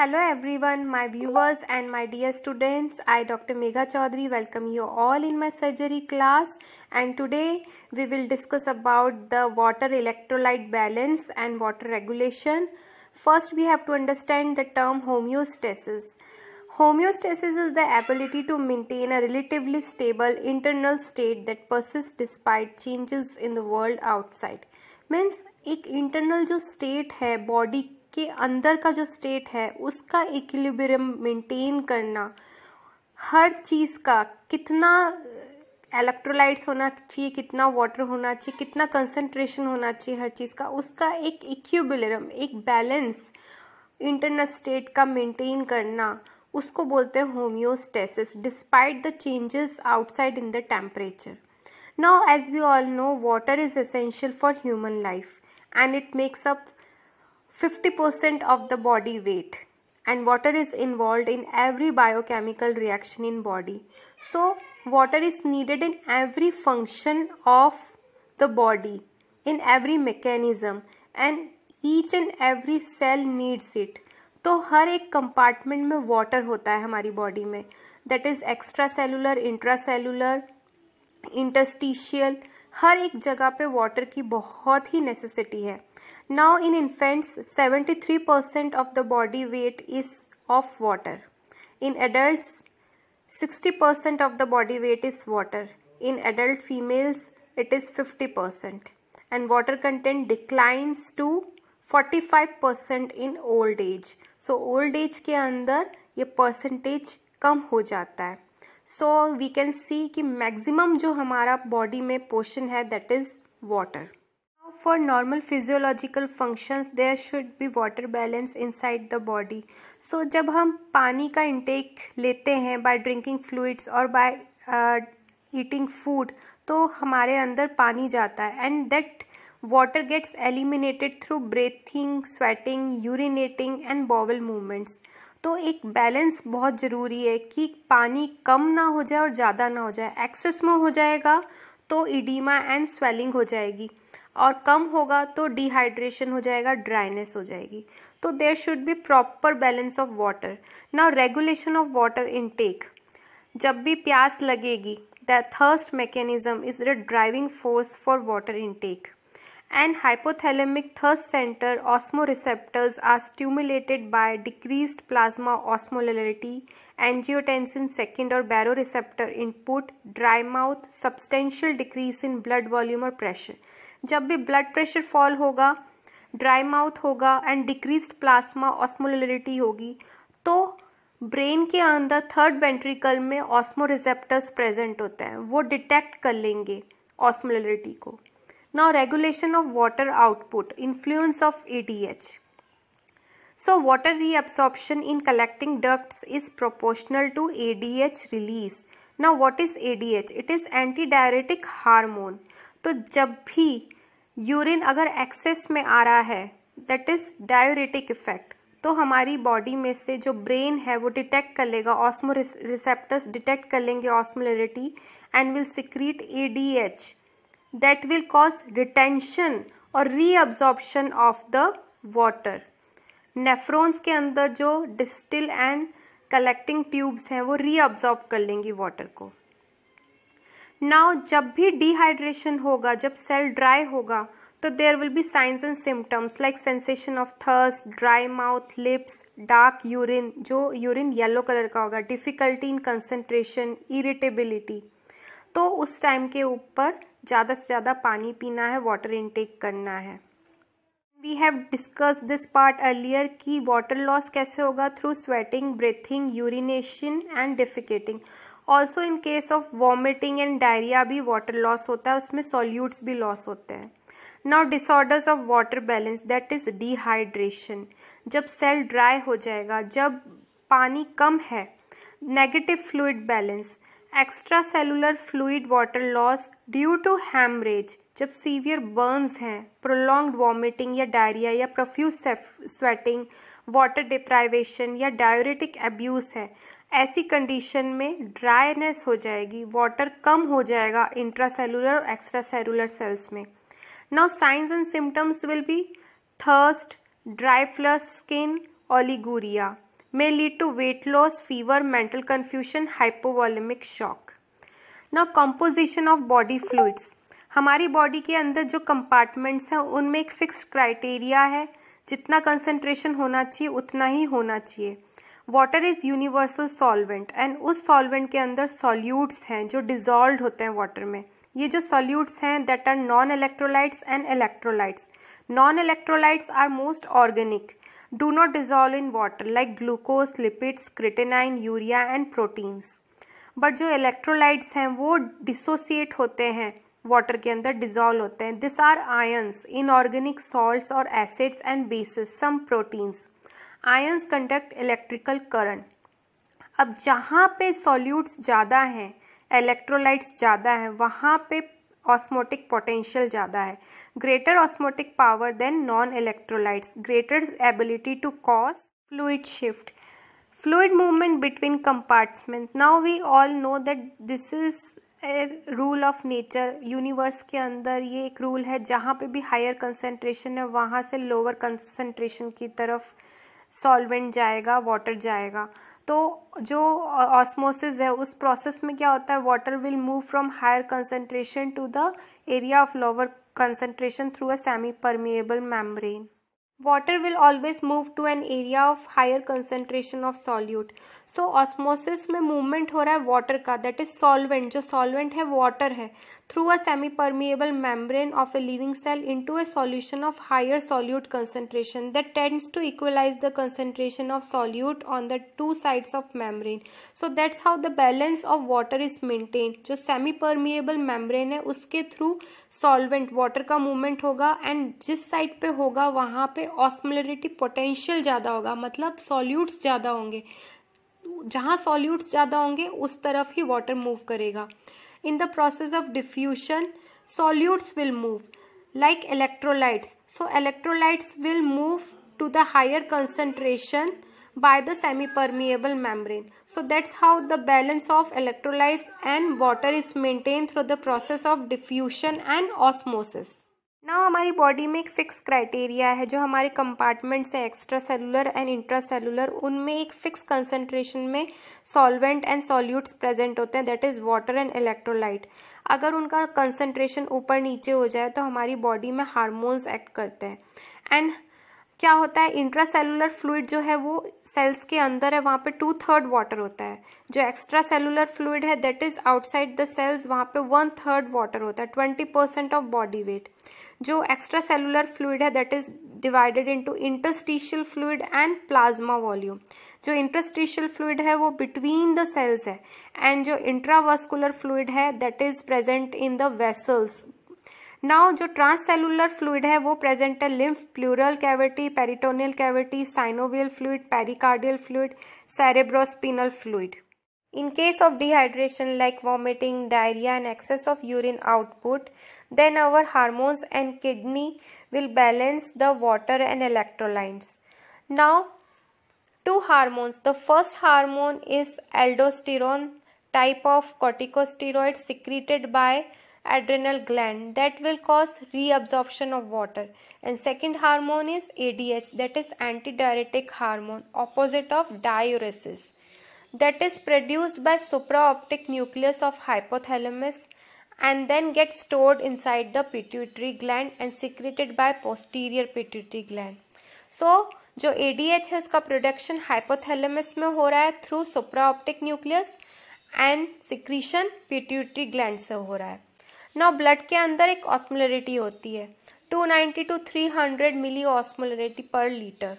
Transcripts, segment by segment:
Hello everyone my viewers and my dear students I doctor Megha Chaudhary welcome you all in my surgery class and today we will discuss about the water electrolyte balance and water regulation first we have to understand the term homeostasis homeostasis is the ability to maintain a relatively stable internal state that persists despite changes in the world outside means एक internal जो state है body के अंदर का जो state है उसका equilibrium maintain करना हर चीज़ का कितना इलेक्ट्रोलाइट्स होना चाहिए कितना वाटर होना चाहिए कितना कंसंट्रेशन होना चाहिए हर चीज़ का उसका एक इक्विलिब्रियम एक बैलेंस इंटरनल स्टेट का मेंटेन करना उसको बोलते हैं homeostasis despite the changes outside in the temperature now as we all know water is essential for human life and it makes up 50% of the body weight and water is involved in every biochemical reaction in body so water is needed in every function of the body in every mechanism and each and every cell needs it तो हर एक compartment में water होता है हमारी body में that is extra cellular intra cellular interstitial हर एक जगह पे वाटर की बहुत ही नेसेसिटी है Now in infants, 73% of the body weight is of water. In adults, 60% of the body weight is water. In adult females, it is 50%. And water content declines to 45% in old age. So old age के अंदर ये percentage कम हो जाता है So we can see कि maximum जो हमारा body में portion है that is water. for normal physiological functions there should be water balance inside the body so जब हम पानी का intake लेते हैं by drinking fluids और by uh, eating food तो हमारे अंदर पानी जाता है and that water gets eliminated through breathing, sweating, urinating and bowel movements तो एक बैलेंस बहुत ज़रूरी है कि पानी कम ना हो जाए और ज़्यादा ना हो जाए एक्सेस में हो जाएगा तो इडीमा एंड स्वेलिंग हो जाएगी और कम होगा तो डिहाइड्रेशन हो जाएगा ड्राइनेस हो जाएगी तो there should be proper balance of water now regulation of water intake जब भी प्यास लगेगी the thirst mechanism is the driving force for water intake and hypothalamic thirst centre osmo receptors are stimulated by decrease plasma osmolality angiotensin second और baro receptor input dry mouth substantial decrease in blood volume और pressure जब भी blood pressure fall होगा dry mouth होगा and decrease plasma osmolality होगी तो brain के अंदर थर्ड वेंट्रिकल में ऑस्मोरिसेप्टर्स प्रेजेंट होते हैं वो डिटेक्ट कर लेंगे ऑस्मोलिटी को now regulation of water output influence of ADH so water reabsorption in collecting ducts proportional to ADH release release now is ADH it is anti diuretic hormone तो जब भी यूरिन अगर एक्सेस में आ रहा है दैट इज डायोरेटिक इफेक्ट तो हमारी body में से जो ब्रेन है वो डिटेक्ट कर लेगा ऑस्मो रिसेप्टर्स डिटेक्ट कर लेंगे osmolarity and will secrete A D H that will cause retention और reabsorption of the water nephrons के अंदर जो डिस्टिल एंड कलेक्टिंग ट्यूब्स हैं वो रीअब्जॉर्ब कर लेंगी वाटर को नाउ जब भी डिहाइड्रेशन होगा जब सेल ड्राई होगा तो there will be signs and symptoms like sensation of thirst dry mouth lips dark urine जो यूरिन येलो कलर का होगा डिफिकल्टी इन कंसेंट्रेशन इरिटेबिलिटी तो उस टाइम के ऊपर ज़्यादा से ज़्यादा पानी पीना है वाटर इनटेक करना है we have discuss this part earlier कि वाटर लॉस कैसे होगा through sweating breathing urination and defecating also in case of vomiting and diarrhoea भी वाटर लॉस होता है उसमें सॉल्यूट्स भी लॉस होते हैं now disorders of water balance that is dehydration जब सेल ड्राई हो जाएगा जब पानी कम है negative fluid balance extra cellular fluid water loss due to haemorrhage जब सीवियर बर्न्स हैं प्रोलॉन्ग वॉमिटिंग या डायरिया या प्रफ्यूज स्वेटिंग वाटर डिप्राइवेशन या डायोरेटिक एब्यूज है ऐसी कंडीशन में ड्राइनेस हो जाएगी वाटर कम हो जाएगा इंट्रासेलुलर और एक्स्ट्रा सेलुलर सेल्स में now signs and symptoms will be thirst dry flush skin oliguria may lead to weight loss fever mental confusion hypovolaemic shock now composition of body fluids हमारी body के अंदर जो compartments हैं उनमें एक fix criteria है जितना कंसंट्रेशन होना चाहिए उतना ही होना चाहिए water is universal solvent and उस सॉल्वेंट के अंदर सॉल्यूट्स हैं जो डिजॉल्व होते हैं वाटर में ये जो सॉल्यूट्स हैं that are non electrolytes and electrolytes non electrolytes are most organic do not dissolve in water like glucose lipids creatinine urea and proteins but जो इलेक्ट्रोलाइट्स हैं वो डिसोसिएट होते हैं वाटर के अंदर डिजॉल्व होते हैं this are ions inorganic salt और acids and bases some proteins ions conduct electrical current अब जहाँ पे सॉल्यूट्स ज़्यादा हैं इलेक्ट्रोलाइट्स ज़्यादा हैं वहाँ पे ऑस्मोटिक पोटेंशियल ज़्यादा है greater osmotic power than non electrolytes greater ability to cause fluid shift fluid movement between compartment now we all know that this is a rule of nature universe के अंदर ये एक रूल है जहाँ पे भी हायर कंसेंट्रेशन है वहाँ से लोअर कंसेंट्रेशन की तरफ सॉल्वेंट जाएगा वाटर जाएगा तो जो ऑस्मोसिस है उस प्रोसेस में क्या होता है water will move from higher concentration to the area of lower concentration through a semi permeable membrane. Water will always move to an area of higher concentration of solute so so, osmosis में movement हो रहा है water का that is solvent जो solvent है water है through a semi permeable membrane of a living cell into a solution of higher solute concentration that tends to equalise the concentration of solute on the two sides of membrane so that's how the balance of water is maintain जो semi permeable membrane है उसके through solvent water का movement होगा and जिस side पे होगा वहां पे ऑस्मोलरिटी पोटेंशियल ज्यादा होगा मतलब सॉल्यूट्स ज्यादा होंगे जहां सॉल्यूट्स ज्यादा होंगे उस तरफ ही वाटर मूव करेगा in the process of diffusion solutes will move like electrolytes so electrolytes will move to the higher concentration by the semi permeable membrane so that's how the balance of electrolytes and water is maintain through the process of diffusion and osmosis ना हमारी body में एक fix criteria है जो हमारे compartments है extra cellular and intra cellular उनमें एक फिक्स कंसेंट्रेशन में सॉल्वेंट एंड सॉल्यूट्स प्रेजेंट होते हैं that is water and electrolyte अगर उनका कंसेंट्रेशन ऊपर नीचे हो जाए तो हमारी बॉडी में हार्मोन्स एक्ट करते हैं एंड क्या होता है इंट्रासेलुलर फ्लूड जो है वो सेल्स के अंदर है वहाँ पे टू थर्ड वाटर होता है जो एक्स्ट्रा सेलुलर फ्लूड है that is outside the cells वहां पे वन थर्ड वाटर होता है twenty percent of body weight जो एक्स्ट्रा सेलुलर फ्लूड है that is divided into interstitial fluid and plasma volume जो इंटरस्टिशियल फ्लूड है वो बिटवीन द सेल्स है एंड जो इंट्रावास्कुलर फ्लूड है that is present in the vessels now जो transcellular fluid है वो प्रेजेंट है lymph pleural cavity peritoneal cavity synovial fluid pericardial fluid cerebrospinal fluid in case of dehydration like vomiting diarrhoea and excess of urine output then our hormones and kidney will balance the water and electrolytes now two hormones the first hormone is aldosterone type of corticosteroid secreted by adrenal gland that will cause reabsorption of water and second hormone is ADH that is antidiuretic hormone opposite of diuresis that is produced by supraoptic nucleus of hypothalamus and then gets stored inside the pituitary gland and secreted by posterior pituitary gland so जो A है उसका production hypothalamus में हो रहा है through supraoptic nucleus and secretion pituitary gland से हो रहा है ना ब्लड के अंदर एक ऑस्मोलरिटी होती है 290 to 300 milli osmolarity per litre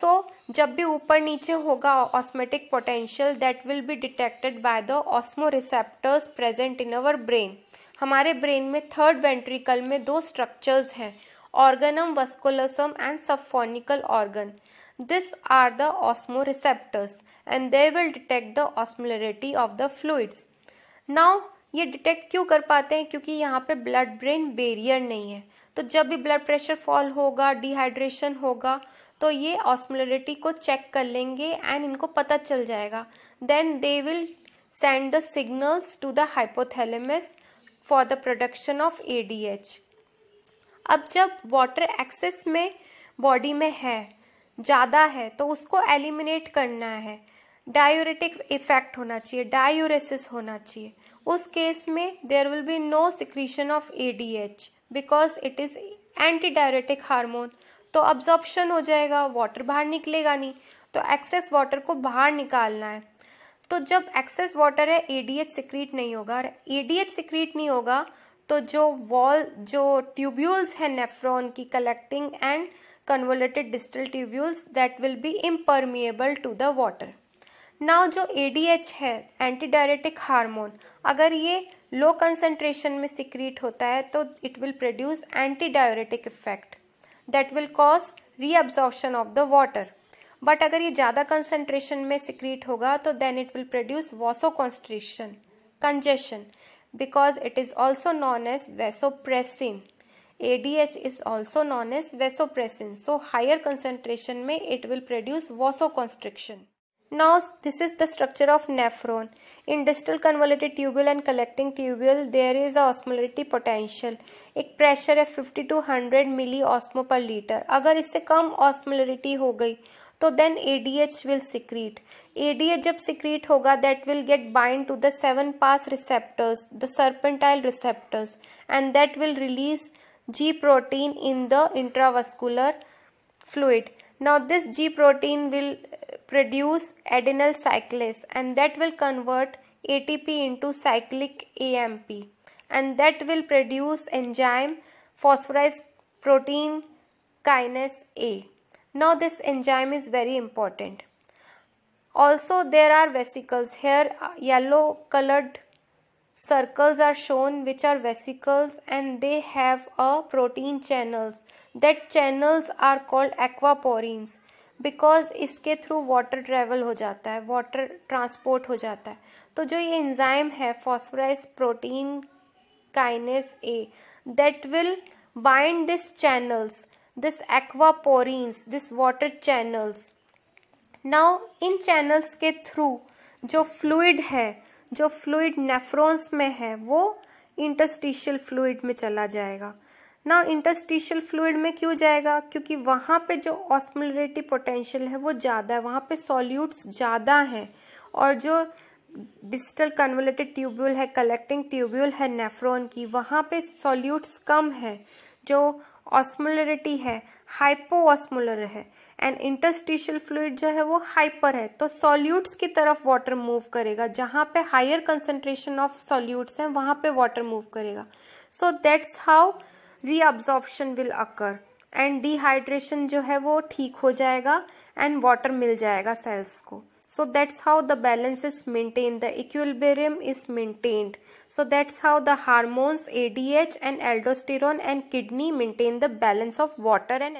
so so, जब भी ऊपर नीचे होगा osmotic potential that will be detected by the osmo receptors present in our brain हमारे ब्रेन में थर्ड वेंट्रिकल में दो स्ट्रक्चर्स हैं organum vasculosum and subfornical organ this are the osmo receptors and they will detect the osmolarity of the fluids now ये detect क्यों कर पाते हैं क्योंकि यहाँ पे ब्लड ब्रेन बेरियर नहीं है तो जब भी ब्लड प्रेशर फॉल होगा डिहाइड्रेशन होगा तो ये ऑस्मोलरिटी को चेक कर लेंगे एंड इनको पता चल जाएगा then they will send the signals to the hypothalamus for the production of A अब जब वाटर एक्सेस में बॉडी में है ज़्यादा है तो उसको एलिमिनेट करना है डायोरेटिक इफेक्ट होना चाहिए डायोरेसिस होना चाहिए उस केस में there will be no secretion of A because it is anti diuretic hormone तो अब्जॉर्प्शन हो जाएगा वाटर बाहर निकलेगा नहीं तो एक्सेस वाटर को बाहर निकालना है तो जब एक्सेस वाटर है एडीएच सिक्रीट नहीं होगा और एडीएच सिक्रीट नहीं होगा तो जो वॉल जो ट्यूब्यूल्स हैं नेफ्रॉन की collecting and converted distal tubules that will be impermeable to the water. Now जो ए है एंटी डायरेटिक हारमोन अगर ये लो कंसनट्रेशन में सिक्रीट होता है तो it will produce anti diuretic effect that will cause reabsorption of the water but अगर ये ज़्यादा कंसनट्रेशन में सिक्रीट होगा तो then it will produce vasoconstriction congestion because it is also known as vasopressin is also known as vasopressin so higher concentration में it will produce vasoconstriction Now this is the structure of nephron. In distal convoluted tubule and collecting tubule there is a osmolarity potential. एक pressure है 50 to 100 milli osmo per litre अगर इससे कम osmolarity हो गई तो then ADH will secrete ADH जब secrete होगा that will get bind to the seven pass receptors the serpentine receptors and that will release G protein in the intravascular fluid now this g protein will produce adenyl cyclase and that will convert ATP into cyclic AMP and that will produce enzyme phosphorus protein kinase A. Now this enzyme is very important. Also there are vesicles. Here uh, yellow colored circles are shown which are vesicles and they have a protein channels. That channels are called aquaporins. Because इसके through water travel हो जाता है water transport हो जाता है तो जो ये एंजाइम है phosphorise protein kinase A that will bind this channels this aquaporins this water channels now इन चैनल्स के थ्रू जो फ्लूड है जो फ्लूड नेफ्रोन्स में है वो इंटस्टिशियल फ्लूड में चला जाएगा ना इंटरस्टिशियल फ्लूड में क्यों जाएगा क्योंकि वहाँ पे जो ऑस्मोलरिटी पोटेंशियल है वो ज़्यादा है वहाँ पे सॉल्यूट्स ज़्यादा हैं और जो डिजिटल कन्वर्टेड ट्यूब्यूल है कलेक्टिंग ट्यूब्यूल है नेफ्रोन की वहाँ पे सॉल्यूट्स कम है जो ऑस्मोलरिटी है हाइपो ऑस्मोलर है एंड इंटरस्टिशियल फ्लूड जो है वो हाइपर है तो सॉल्यूट्स की तरफ वाटर मूव करेगा जहाँ पे हायर कंसेंट्रेशन ऑफ सॉल्यूट्स है वहाँ पे वाटर मूव करेगा so that's how reabsorption will occur and dehydration जो है वो ठीक हो जाएगा एंड वाटर मिल जाएगा सेल्स को so that's how the balance is maintain the equilibrium is maintained so that's how the hormones ADH and aldosterone and kidney maintain the balance of water and